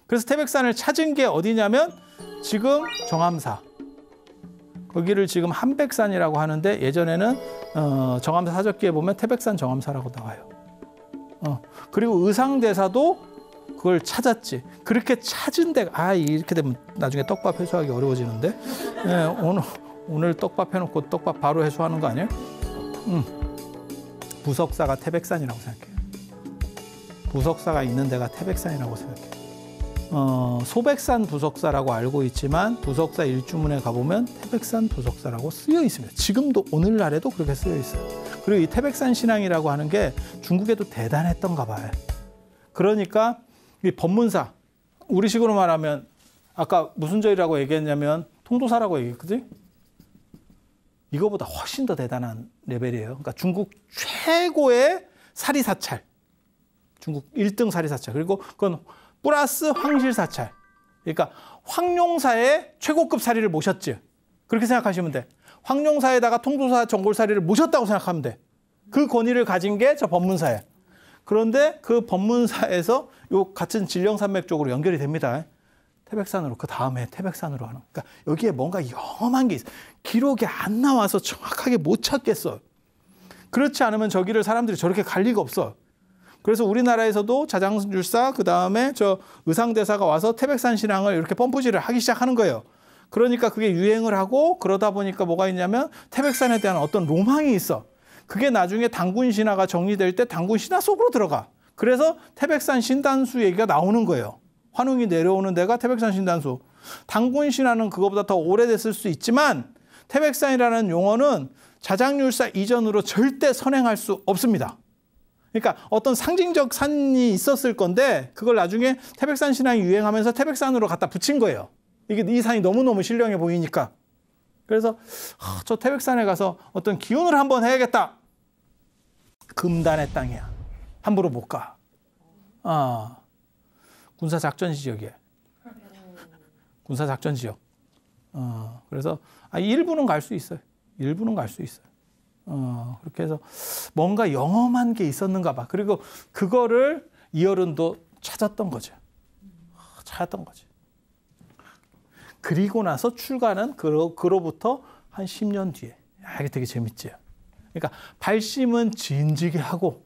그래서 태백산을 찾은 게 어디냐면 지금 정암사 여기를 지금 한백산이라고 하는데 예전에는 어, 정암사 사적기에 보면 태백산 정암사라고 나와요. 어, 그리고 의상대사도 그걸 찾았지. 그렇게 찾은 데가 아 이렇게 되면 나중에 떡밥 회수하기 어려워지는데 네, 오늘 오늘 떡밥 해놓고 떡밥 바로 회수하는 거 아니에요? 음. 부석사가 태백산이라고 생각해. 요 부석사가 있는 데가 태백산이라고 생각해. 요 어, 소백산 부석사라고 알고 있지만 부석사 일주문에 가보면 태백산 부석사라고 쓰여 있습니다. 지금도 오늘날에도 그렇게 쓰여 있어요. 그리고 이 태백산 신앙이라고 하는 게 중국에도 대단했던가 봐요. 그러니까 이 법문사 우리 식으로 말하면 아까 무슨 절이라고 얘기했냐면 통도사라고 얘기했거든. 이거보다 훨씬 더 대단한 레벨이에요. 그러니까 중국 최고의 사리사찰. 중국 일등 사리사찰. 그리고 그건 플러스 황실 사찰. 그러니까 황룡사의 최고급 사리를 모셨지. 그렇게 생각하시면 돼. 황룡사에다가 통조사 전골사리를 모셨다고 생각하면 돼. 그 권위를 가진 게 저 법문사예요. 그런데 그 법문사에서 요 같은 진령산맥 쪽으로 연결이 됩니다. 태백산으로 그 다음에 태백산으로 하는. 그러니까 여기에 뭔가 영험한 게 있어. 기록이 안 나와서 정확하게 못 찾겠어. 그렇지 않으면 저기를 사람들이 저렇게 갈 리가 없어. 그래서 우리나라에서도 자장술사 그다음에 저 의상대사가 와서 태백산 신앙을 이렇게 펌프질을 하기 시작하는 거예요. 그러니까 그게 유행을 하고 그러다 보니까 뭐가 있냐면 태백산에 대한 어떤 로망이 있어. 그게 나중에 당군 신화가 정리될 때 당군 신화 속으로 들어가. 그래서 태백산 신단수 얘기가 나오는 거예요. 환웅이 내려오는 데가 태백산 신단수. 당군 신화는 그거보다 더 오래됐을 수 있지만 태백산이라는 용어는 자장률사 이전으로 절대 선행할 수 없습니다. 그러니까 어떤 상징적 산이 있었을 건데 그걸 나중에 태백산 신앙이 유행하면서 태백산으로 갖다 붙인 거예요. 이게 이 산이 너무너무 신령해 보이니까. 그래서 아, 저 태백산에 가서 어떤 기운을 한번 해야겠다. 금단의 땅이야. 함부로 못 가. 아, 군사 작전 지역이 군사 작전 지역. 어, 그래서 아, 일부는 갈 수 있어요. 일부는 갈 수 있어요. 어, 그렇게 해서 뭔가 영험한 게 있었는가 봐. 그리고 그거를 이어른도 찾았던 거죠. 아, 찾았던 거죠. 그리고 나서 출가는 그로, 그로부터 한 10년 뒤에. 야, 이게 되게 재밌지요. 그러니까 발심은 진지게 하고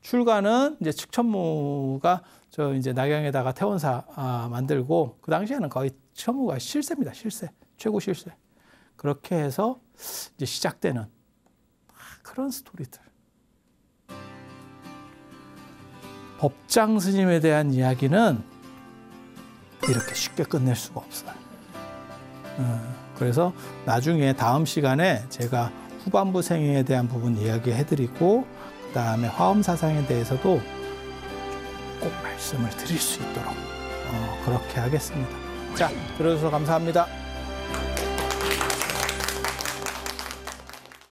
출가는 이제 측천무가 저 이제 낙양에다가 태원사 아, 만들고 그 당시에는 거의 측천무가 실세입니다. 실세. 최고 실세. 그렇게 해서 이제 시작되는 그런 스토리들. 법장 스님에 대한 이야기는 이렇게 쉽게 끝낼 수가 없어요. 음, 그래서 나중에 다음 시간에 제가 후반부 생애에 대한 부분 이야기해드리고 그 다음에 화엄 사상에 대해서도 꼭 말씀을 드릴 수 있도록 어, 그렇게 하겠습니다. 자, 들어주셔서 감사합니다.